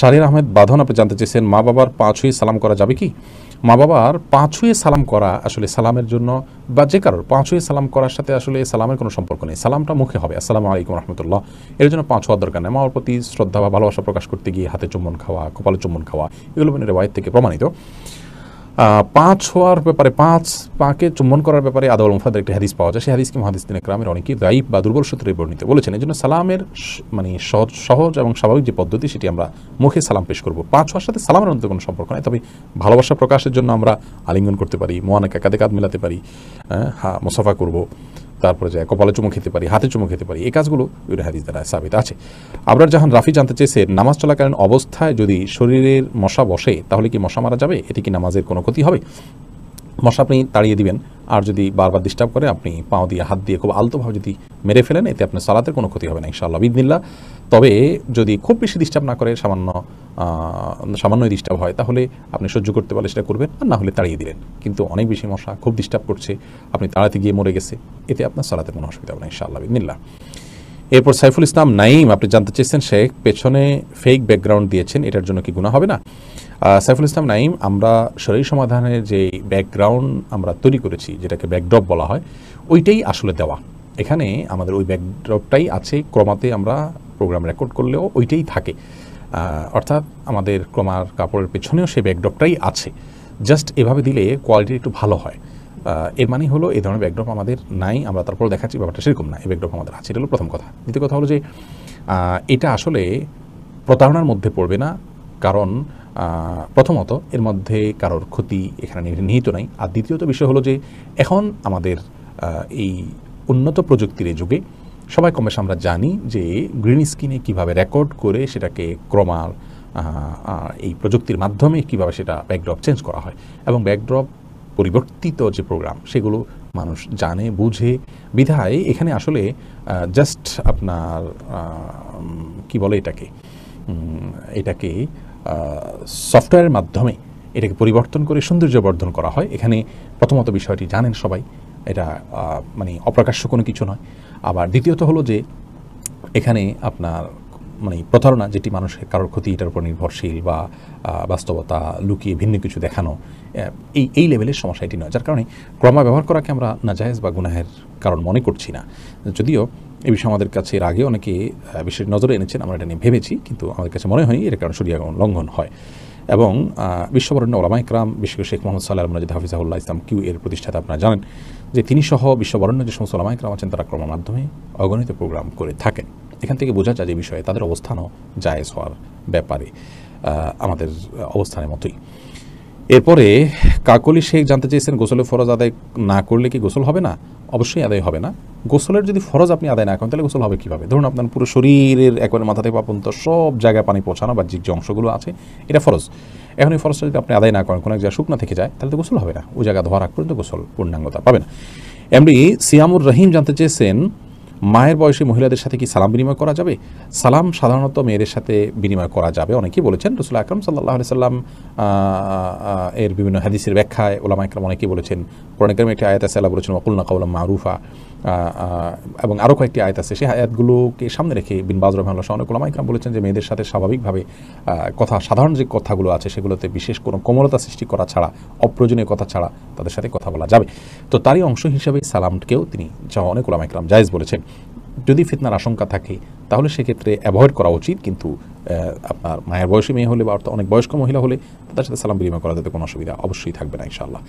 শাহরিন আহমেদ বাঁধন আপনি জানতে চেয়েছেন মা বাবার পা সালাম করা যাবে কি মা বাবার পা সালাম করা আসলে সালামের জন্য বা যে কারোর পা সালাম করার সাথে আসলে সালামের কোনো সম্পর্ক নেই সালামটা মুখে হবে আসসালামু আলাইকুম রহমতুল্লাহ এর জন্য পাঁচ হওয়ার দরকার নেই মাওয়ার প্রতি শ্রদ্ধা বা ভালোবাসা প্রকাশ করতে গিয়ে হাতে চুম্বন খাওয়া কপালে চুম্বন খাওয়া এগুলো মানে রেওয়ায়ত থেকে প্রমাণিত পাঁচ হওয়ার ব্যাপারে পাঁচ পাকে চুম্বন করার ব্যাপারে আদৌ মুফাদের একটি হাদিস পাওয়া যায় সেই হাদিসকে মহাদিস দিন গ্রামের অনেকে দায়ীব বা দুর্বল সূত্রে বর্ণিত বলেছেন এই জন্য সালামের মানে সহজ সহজ এবং স্বাভাবিক যে পদ্ধতি সেটি আমরা মুখে সালাম পেশ করব পাঁচ হওয়ার সাথে সালামের অন্তত কোনো সম্পর্ক নেই তবে ভালোবাসা প্রকাশের জন্য আমরা আলিঙ্গন করতে পারি মোয়ানাকে কাঁধে কাঁধ মেলাতে পারি হ্যাঁ মুসাফা করবো তারপরে যায় কপালে চুমু খেতে পারি হাতে চুমু খেতে পারি এই কাজগুলো ইউরে হাদিস দ্বারা সাবিত আছে আবরার জাহান রাফি জানতে চেয়েছে নামাজ চলাকালীন অবস্থায় যদি শরীরের মশা বসে তাহলে কি মশা মারা যাবে এটি কি নামাজের কোনো ক্ষতি হবে মশা আপনি তাড়িয়ে দিবেন আর যদি বারবার ডিস্টার্ব করে আপনি পাও দিয়ে হাত দিয়ে খুব আলতোভাবে যদি মেরে ফেলেন এতে আপনার সালাতের কোনো ক্ষতি হবে না ইনশাআল্লাহ বিদিনিল্লা তবে যদি খুব বেশি ডিস্টার্ব না করে সামান্য সামান্যই ডিস্টার্ব হয় তাহলে আপনি সহ্য করতে পারলে সেটা করবেন আর না হলে তাড়িয়ে দিলেন কিন্তু অনেক বেশি মশা খুব ডিস্টার্ব করছে আপনি তাড়াতে গিয়ে মরে গেছে এতে আপনার সালাতের কোনো অসুবিধা হবে না ইনশাআল্লাহ বিদিনিল্লা এরপর সাইফুল ইসলাম নাইম আপনি জানতে চেয়েছেন সে পেছনে ফেক ব্যাকগ্রাউন্ড দিয়েছেন এটার জন্য কি গুণা হবে না সাইফুল ইসলাম নাইম আমরা শরীর সমাধানের যে ব্যাকগ্রাউন্ড আমরা তৈরি করেছি যেটাকে ব্যাকড্রপ বলা হয় ওইটাই আসলে দেওয়া এখানে আমাদের ওই ব্যাকড্রপটাই আছে ক্রমাতে আমরা প্রোগ্রাম রেকর্ড করলেও ওইটাই থাকে অর্থাৎ আমাদের ক্রমার কাপড়ের পেছনেও সেই ব্যাকড্রপটাই আছে জাস্ট এভাবে দিলে কোয়ালিটি একটু ভালো হয় এর মানে হলো এই ধরনের ব্যাকড্রপ আমাদের নাই আমরা তারপর দেখাচ্ছি ব্যাপারটা সেরকম না এই ব্যাকড্রপ আমাদের আছে এটা হলো প্রথম কথা দ্বিতীয় কথা হলো যে এটা আসলে প্রতারণার মধ্যে পড়বে না কারণ প্রথমত এর মধ্যে কারোর ক্ষতি এখানে নিহিত নাই আর দ্বিতীয়ত বিষয় হলো যে এখন আমাদের এই উন্নত প্রযুক্তির যুগে সবাই কম আমরা জানি যে গ্রিন স্ক্রিনে কিভাবে রেকর্ড করে সেটাকে ক্রমার এই প্রযুক্তির মাধ্যমে কিভাবে সেটা ব্যাকড্রপ চেঞ্জ করা হয় এবং ব্যাকড্রপ পরিবর্তিত যে প্রোগ্রাম সেগুলো মানুষ জানে বুঝে বিধায় এখানে আসলে জাস্ট আপনার কি বলে এটাকে এটাকে সফটওয়্যারের মাধ্যমে এটাকে পরিবর্তন করে সৌন্দর্য বর্ধন করা হয় এখানে প্রথমত বিষয়টি জানেন সবাই এটা মানে অপ্রকাশ্য কোনো কিছু নয় আবার দ্বিতীয়ত হলো যে এখানে আপনার মানে প্রতারণা যেটি মানুষের কারোর ক্ষতি এটার উপর নির্ভরশীল বা বাস্তবতা লুকিয়ে ভিন্ন কিছু দেখানো এই এই লেভেলের সমস্যা এটি নয় যার কারণে ক্রমা ব্যবহার করাকে আমরা নাজায়জ বা গুনাহের কারণ মনে করছি না যদিও এ বিষয়ে আমাদের কাছে এর আগে অনেকে বিশেষ নজরে এনেছেন আমরা এটা নিয়ে ভেবেছি কিন্তু আমাদের কাছে মনে হয়নি এর কারণে শরিয়া লঙ্ঘন হয় এবং বিশ্ববরণ্য ওলামা ইকরাম বিশ্ব শেখ মোহাম্মদ সাল্লাহ মজিদ হাফিজাহুল্লাহ ইসলাম কিউ এর প্রতিষ্ঠাতা আপনারা জানেন যে তিনি সহ বিশ্ববরণ্য যে সমস্ত ওলামা ইকরাম আছেন তারা ক্রমের মাধ্যমে অগণিত প্রোগ্রাম করে থাকেন এখান থেকে বোঝা যায় যে বিষয়ে তাদের অবস্থানও জায়েজ হওয়ার ব্যাপারে আমাদের অবস্থানের মতোই এরপরে কাকলি শেখ জানতে চেয়েছেন গোসলের ফরজ আদায় না করলে কি গোসল হবে না অবশ্যই আদায় হবে না গোসলের যদি ফরজ আপনি আদায় না করেন তাহলে গোসল হবে কীভাবে ধরুন আপনার পুরো শরীরের একবারে মাথা থেকে পর্যন্ত সব জায়গায় পানি পৌঁছানো বা যে অংশগুলো আছে এটা ফরজ এখন এই ফরজটা যদি আপনি আদায় না করেন কোনো এক জায়গায় শুকনা থেকে যায় তাহলে তো গোসল হবে না ওই জায়গা ধোয়ার রাখ পর্যন্ত গোসল পূর্ণাঙ্গতা পাবে না এমনি সিয়ামুর রহিম জানতে চেয়েছেন মায়ের বয়সী মহিলাদের সাথে কি সালাম বিনিময় করা যাবে সালাম সাধারণত মেয়েদের সাথে বিনিময় করা যাবে অনেকেই বলেছেন রসুল আকরম সাল্লাহ সাল্লাম এর বিভিন্ন হাদিসের ব্যাখ্যায় ওলামা একরম অনেকেই বলেছেন পুরানিক্রম একটি আয়াত আছে আল্লাহ বলেছেন অকুলনা কাউলাম মারুফা এবং আরও কয়েকটি আয়াত আছে সেই আয়াতগুলোকে সামনে রেখে বিন বাজ রহমাল্লাহ অনেক ওলামা ইকরাম বলেছেন যে মেয়েদের সাথে স্বাভাবিকভাবে কথা সাধারণ যে কথাগুলো আছে সেগুলোতে বিশেষ কোনো কোমলতা সৃষ্টি করা ছাড়া অপ্রয়োজনীয় কথা ছাড়া তাদের সাথে কথা বলা যাবে তো তারই অংশ হিসাবে সালামকেও তিনি যা অনেক ওলামা ইকরাম জায়েজ বলেছেন যদি ফিতনার আশঙ্কা থাকে তাহলে সেক্ষেত্রে অ্যাভয়েড করা উচিত কিন্তু আপনার মায়ের বয়সী মেয়ে হলে বা অর্থাৎ অনেক বয়স্ক মহিলা হলে তাদের সাথে সালাম বিনিময় করা যাতে কোনো অসুবিধা অবশ্যই থাকবে না ইনশাল্লাহ